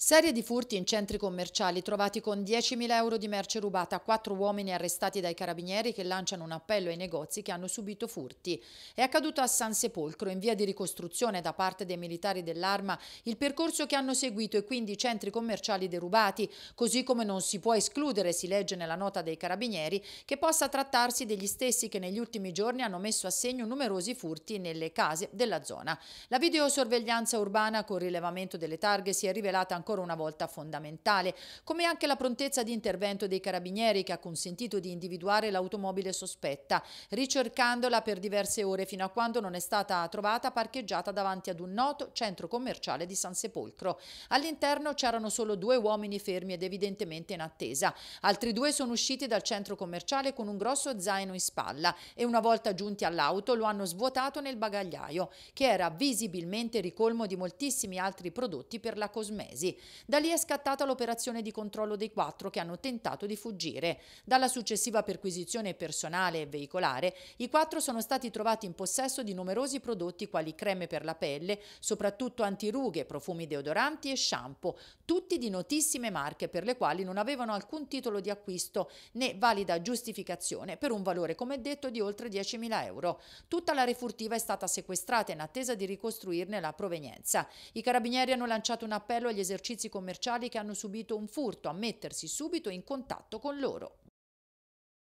Serie di furti in centri commerciali trovati con 10.000 euro di merce rubata, quattro uomini arrestati dai carabinieri che lanciano un appello ai negozi che hanno subito furti. È accaduto a San Sepolcro, in via di ricostruzione da parte dei militari dell'arma, il percorso che hanno seguito e quindi i centri commerciali derubati, così come non si può escludere, si legge nella nota dei carabinieri, che possa trattarsi degli stessi che negli ultimi giorni hanno messo a segno numerosi furti nelle case della zona. La videosorveglianza urbana con rilevamento delle targhe si è rivelata ancora ancora una volta fondamentale, come anche la prontezza di intervento dei carabinieri che ha consentito di individuare l'automobile sospetta, ricercandola per diverse ore fino a quando non è stata trovata parcheggiata davanti ad un noto centro commerciale di San Sepolcro. All'interno c'erano solo due uomini fermi ed evidentemente in attesa. Altri due sono usciti dal centro commerciale con un grosso zaino in spalla e una volta giunti all'auto lo hanno svuotato nel bagagliaio, che era visibilmente ricolmo di moltissimi altri prodotti per la cosmesi. Da lì è scattata l'operazione di controllo dei quattro che hanno tentato di fuggire. Dalla successiva perquisizione personale e veicolare, i quattro sono stati trovati in possesso di numerosi prodotti quali creme per la pelle, soprattutto antirughe, profumi deodoranti e shampoo, tutti di notissime marche per le quali non avevano alcun titolo di acquisto né valida giustificazione per un valore, come detto, di oltre 10.000 euro. Tutta la refurtiva è stata sequestrata in attesa di ricostruirne la provenienza. I carabinieri hanno lanciato un appello agli esercizi esercizi commerciali che hanno subito un furto a mettersi subito in contatto con loro.